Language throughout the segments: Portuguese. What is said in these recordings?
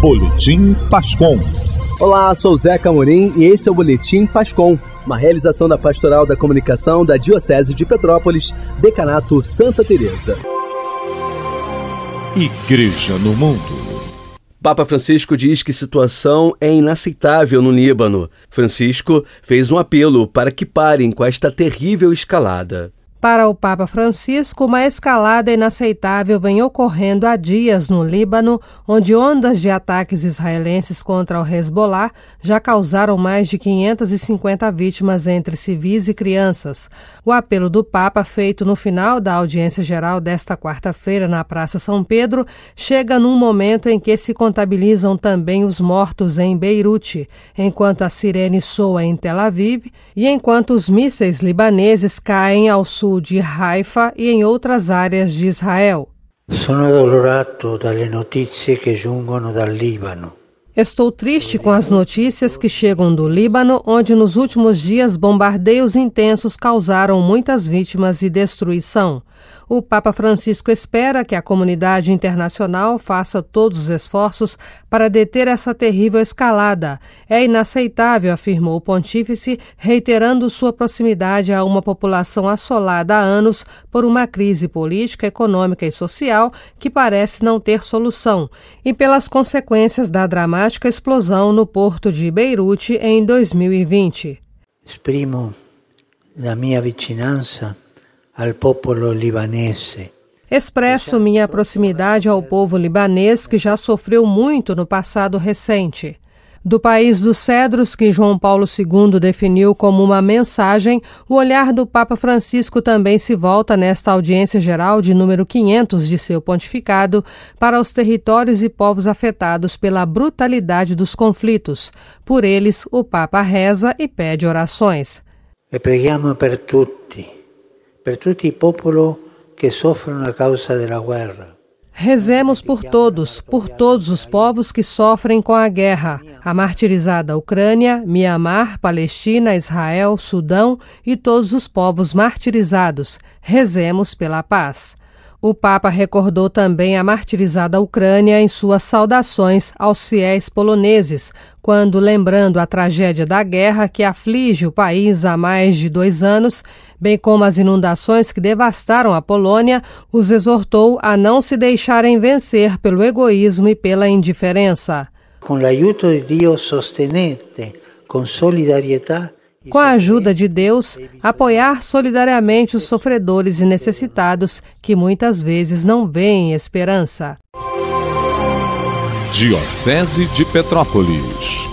Boletim Pascom. Olá, sou Zeca Morim e esse é o Boletim Pascom, uma realização da Pastoral da Comunicação da Diocese de Petrópolis, Decanato Santa Teresa. Igreja no Mundo. Papa Francisco diz que situação é inaceitável no Líbano. Francisco fez um apelo para que parem com esta terrível escalada. Para o Papa Francisco, uma escalada inaceitável vem ocorrendo há dias no Líbano, onde ondas de ataques israelenses contra o Hezbollah já causaram mais de 550 vítimas entre civis e crianças. O apelo do Papa, feito no final da audiência geral desta quarta-feira na Praça São Pedro, chega num momento em que se contabilizam também os mortos em Beirute, enquanto a sirene soa em Tel Aviv e enquanto os mísseis libaneses caem ao sul sul de Haifa e em outras áreas de Israel. Estou triste com as notícias que chegam do Líbano, onde nos últimos dias bombardeios intensos causaram muitas vítimas e destruição. O Papa Francisco espera que a comunidade internacional faça todos os esforços para deter essa terrível escalada. É inaceitável, afirmou o pontífice, reiterando sua proximidade a uma população assolada há anos por uma crise política, econômica e social que parece não ter solução, e pelas consequências da dramática explosão no porto de Beirute em 2020. Exprimo a minha vicinança al popolo libanese. Expresso minha proximidade ao povo libanês que já sofreu muito no passado recente. Do país dos cedros, que João Paulo II definiu como uma mensagem, o olhar do Papa Francisco também se volta nesta audiência geral de número 500 de seu pontificado para os territórios e povos afetados pela brutalidade dos conflitos. Por eles, o Papa reza e pede orações. E pregamos por todos per tutti i popoli che soffrono a causa della guerra. Rezemos por todos, por todos os povos que sofrem com a guerra. A martirizada Ucrânia, Mianmar, Palestina, Israel, Sudão e todos os povos martirizados. Rezemos pela paz. O Papa recordou também a martirizada Ucrânia em suas saudações aos fiéis poloneses, quando, lembrando a tragédia da guerra que aflige o país há mais de dois anos, bem como as inundações que devastaram a Polônia, os exortou a não se deixarem vencer pelo egoísmo e pela indiferença. Com o ajuda de Deus, sostenete com solidariedade com a ajuda de Deus, apoiar solidariamente os sofredores e necessitados que muitas vezes não veem esperança. Diocese de Petrópolis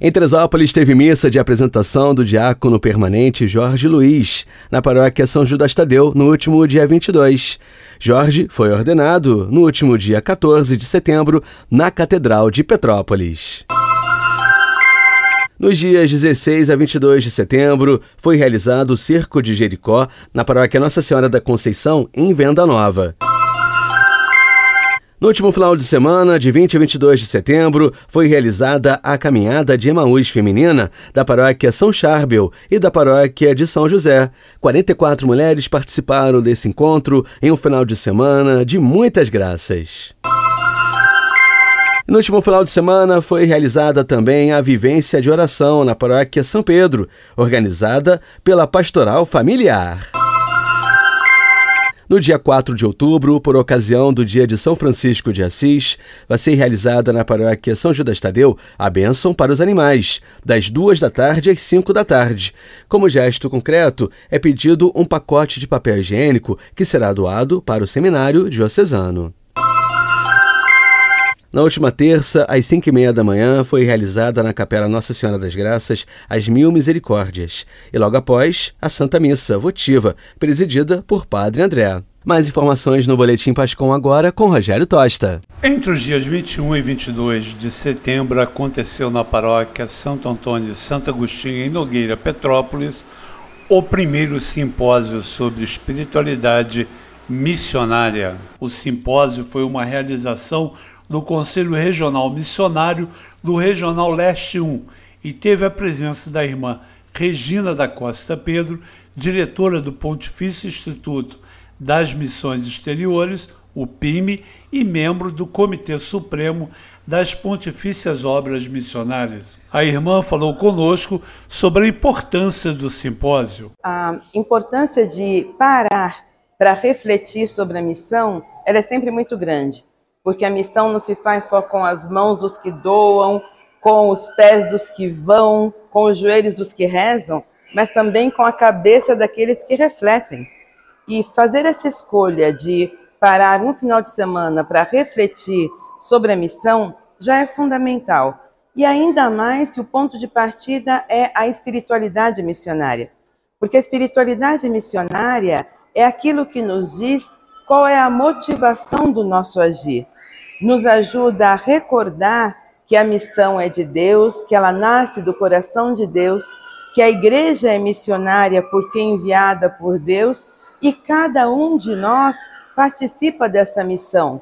em Tresópolis teve missa de apresentação do diácono permanente Jorge Luiz, na paróquia São Judas Tadeu, no último dia 22. Jorge foi ordenado no último dia 14 de setembro, na Catedral de Petrópolis. Nos dias 16 a 22 de setembro, foi realizado o Cerco de Jericó na paróquia Nossa Senhora da Conceição, em Venda Nova. No último final de semana, de 20 a 22 de setembro, foi realizada a caminhada de Emaús feminina da paróquia São Charbel e da paróquia de São José. 44 mulheres participaram desse encontro em um final de semana de muitas graças no último final de semana foi realizada também a vivência de oração na paróquia São Pedro, organizada pela Pastoral Familiar. No dia 4 de outubro, por ocasião do dia de São Francisco de Assis, vai ser realizada na paróquia São Judas Tadeu a bênção para os animais, das duas da tarde às 5 da tarde. Como gesto concreto, é pedido um pacote de papel higiênico que será doado para o seminário diocesano. Na última terça, às cinco e meia da manhã, foi realizada na Capela Nossa Senhora das Graças as Mil Misericórdias e logo após a Santa Missa votiva, presidida por Padre André. Mais informações no Boletim Pascom agora com Rogério Tosta. Entre os dias 21 e 22 de setembro aconteceu na paróquia Santo Antônio de Santo Agostinho em Nogueira, Petrópolis, o primeiro simpósio sobre espiritualidade missionária. O simpósio foi uma realização no Conselho Regional Missionário do Regional Leste 1 e teve a presença da irmã Regina da Costa Pedro, diretora do Pontifício Instituto das Missões Exteriores, o PIME, e membro do Comitê Supremo das Pontifícias Obras Missionárias. A irmã falou conosco sobre a importância do simpósio. A importância de parar para refletir sobre a missão, ela é sempre muito grande porque a missão não se faz só com as mãos dos que doam, com os pés dos que vão, com os joelhos dos que rezam, mas também com a cabeça daqueles que refletem. E fazer essa escolha de parar um final de semana para refletir sobre a missão já é fundamental. E ainda mais se o ponto de partida é a espiritualidade missionária. Porque a espiritualidade missionária é aquilo que nos diz qual é a motivação do nosso agir nos ajuda a recordar que a missão é de Deus, que ela nasce do coração de Deus, que a igreja é missionária porque é enviada por Deus e cada um de nós participa dessa missão.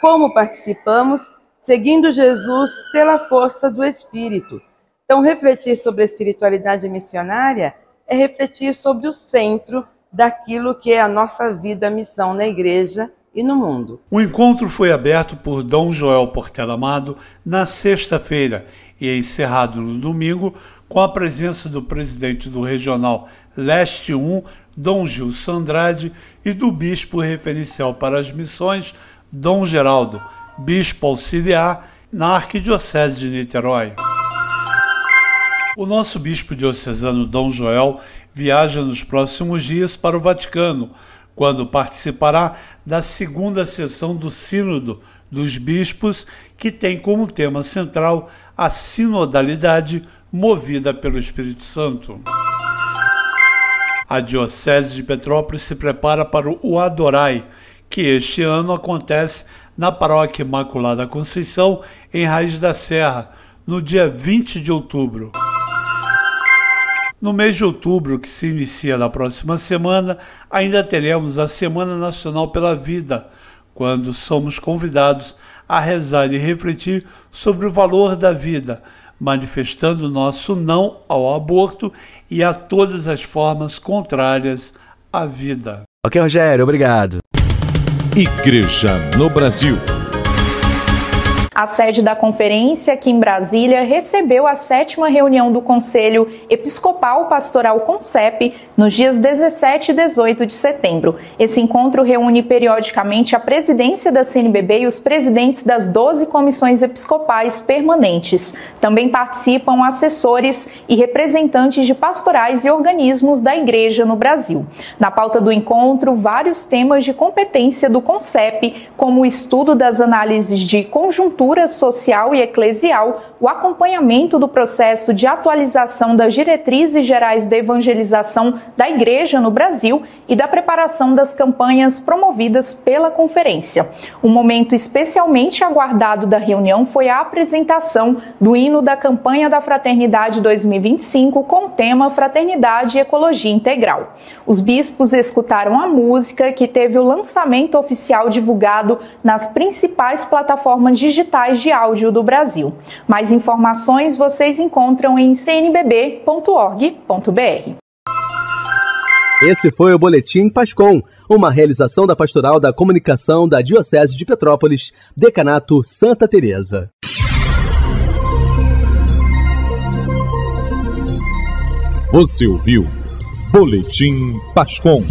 Como participamos? Seguindo Jesus pela força do Espírito. Então, refletir sobre a espiritualidade missionária é refletir sobre o centro daquilo que é a nossa vida, a missão na igreja, e no mundo. O encontro foi aberto por Dom Joel Portela Amado na sexta-feira e é encerrado no domingo com a presença do presidente do Regional Leste 1, Dom Gil Sandrade, e do bispo referencial para as missões, Dom Geraldo, bispo auxiliar na Arquidiocese de Niterói. O nosso bispo diocesano Dom Joel viaja nos próximos dias para o Vaticano quando participará da segunda sessão do Sínodo dos Bispos, que tem como tema central a sinodalidade movida pelo Espírito Santo. A Diocese de Petrópolis se prepara para o Adorai, que este ano acontece na Paróquia Imaculada Conceição, em Raiz da Serra, no dia 20 de outubro. No mês de outubro, que se inicia na próxima semana, ainda teremos a Semana Nacional pela Vida, quando somos convidados a rezar e refletir sobre o valor da vida, manifestando nosso não ao aborto e a todas as formas contrárias à vida. Ok, Rogério, obrigado. Igreja no Brasil. A sede da conferência, aqui em Brasília, recebeu a sétima reunião do Conselho Episcopal Pastoral CONCEP nos dias 17 e 18 de setembro. Esse encontro reúne periodicamente a presidência da CNBB e os presidentes das 12 comissões episcopais permanentes. Também participam assessores e representantes de pastorais e organismos da Igreja no Brasil. Na pauta do encontro, vários temas de competência do CONCEP, como o estudo das análises de conjuntura social e eclesial, o acompanhamento do processo de atualização das diretrizes gerais de evangelização da Igreja no Brasil e da preparação das campanhas promovidas pela conferência. Um momento especialmente aguardado da reunião foi a apresentação do hino da campanha da Fraternidade 2025 com o tema Fraternidade e Ecologia Integral. Os bispos escutaram a música que teve o lançamento oficial divulgado nas principais plataformas digitais portais de áudio do Brasil. Mais informações vocês encontram em cnbb.org.br. Esse foi o Boletim Pascom, uma realização da Pastoral da Comunicação da Diocese de Petrópolis, Decanato Santa Teresa. Você ouviu Boletim Pascom.